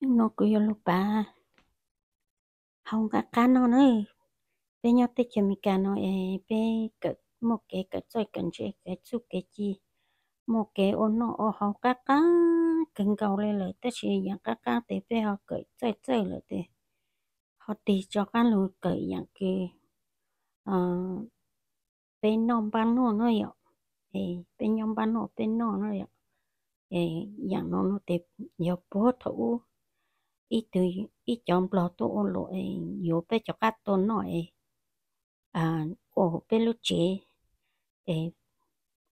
nó cứ yêu lúc bà không cả cá nó nữa bây giờ tới chấm cá nó ấy bây cỡ một cái cỡ rồi cần chơi cái chú cái gì một cái ôn nó ô học cá cá cần cầu lên lời tới chỉ dạng cá cá tới bây họ cỡ chơi chơi lời tới họ đi cho cá lùi cỡ dạng cái ờ bên nông bán nó nó vậy thì bên nhóm bán nó bên nó nó vậy thì dạng nó nó tiếp nhiều bố thủ ít từ ít chọn bỏ tổ lộ yếu bé cho các tổ nói à ô bé lúc chế ê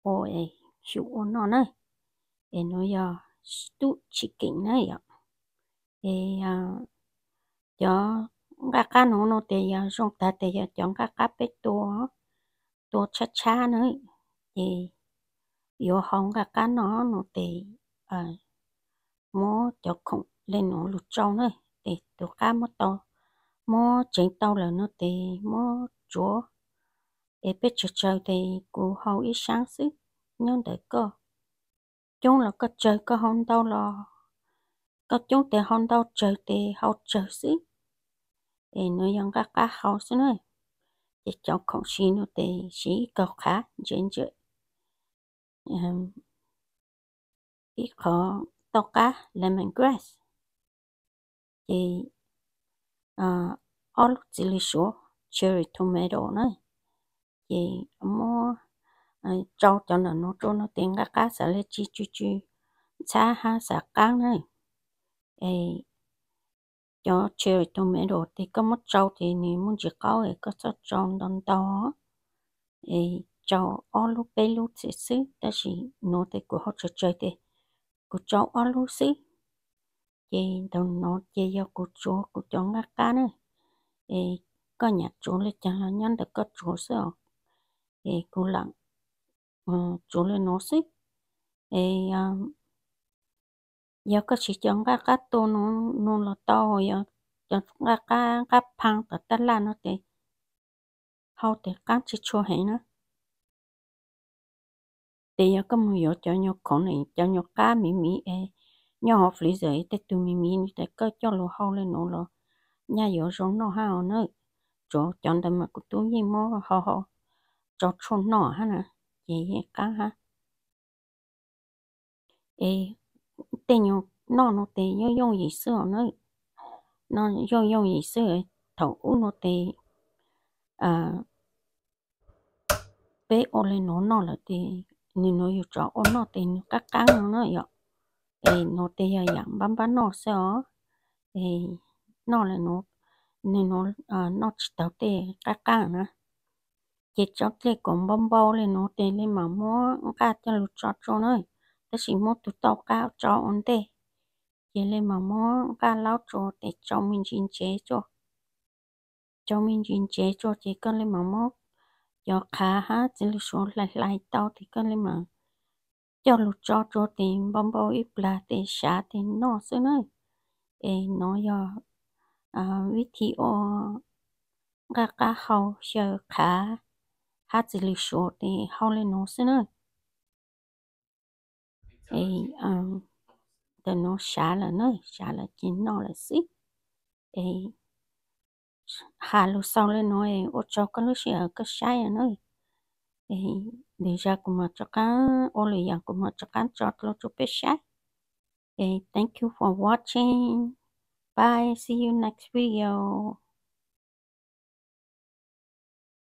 ô ê chú ô nó này ê nó giờ tu chỉ kinh này ạ dạ. ê à cho các cá nó nó thì giờ dạ, chúng ta thì giờ dạ, chọn các cá bé tổ tổ cha cha nữa ê yếu hong các cá nó nó thì à mua cho không lên nó lụt trâu nơi để tổ cá mất to mó chén tao là nó để mó chúa để biết chờ chờ thì cụ hầu ít sáng sức nhưng để cơ chúng là có trời có hôn đâu là có chúng để hôn đâu trời thì hầu trời sức để nó yang các cá hầu sức nơi để cháu không xí nó để xí cầu khá trên dưới ít khó tàu cá lemon grass cái à all chỉ lý số cherry tomato này cái mua ờ, rau cho nó nó cho nó tiếng cá cá sẽ lấy chi chi chi xa ha xa cá này ấy cho cherry tomato thì có mất rau thì nếu muốn chỉ có thì có sót rau đòn đó ấy cho alu belu sẽ xứ đó là nó thì của họ chơi chơi thì của cháu alu xứ chị đồng nó chị do cụ chúa cụ chó ngắt cá nữa thì có nhà chúa lên chẳng là nhân được có chúa sợ thì cụ lặng ờ, chúa lên nó xích thì giờ có chỉ chẳng các cá to nó nó là to giờ chẳng các cá cá phang tất tất là nó thì hầu thì cá chỉ chúa hay nữa thì giờ có một giờ cho nhau con này cho nhau cá mì mì ấy nhỏ họ phí giới tết tụi mình mình tết cơ cho lô hao lên nó lo nhà yếu sống nó hao nữa chỗ chọn đầm mà cũng tụi gì mò họ họ chỗ chôn nó ha nè dễ dễ cá ha ê tê nhau nó nó tê nhau yo gì xưa nữa nó yo yo gì xưa thầu u nó tê à bé ô lên nó nó là tê nên nó yêu cho ô nó tê các cắt cắn nó nữa 诶 nó để ya bấm bám bám nó sao eh nó là nó nên nó à ờ, nó chỉ tao để cá cá nữa chỉ cho để cũng bấm bao lên nó để lên mà mua cá cho lụt cho cho nơi ta chỉ mua tụt tao cá cho ông để chỉ lên mà mua cá lão cho để cho mình chín chế cho cho mình chín chế cho chỉ cần lên mà mua giờ khá ha chỉ là số lại lại tao thì cần lên mà giờ lụt cho cho tiền bông bông ít là tiền xả tiền nó xứ nơi ê nó giờ à vị thị ô gà cá hầu giờ khá hát chỉ lịch số thì hầu lên nó xứ nơi ê à tiền nó xả là nơi xả là chính nó là xí ê hà lụt sau lên nó ô cho cái lúc xí ở cái sai ở nơi ê để ra cùng mặt cho cá ô lì dạng cùng mặt cho cá chót lo cho bé sát okay thank you for watching bye see you next video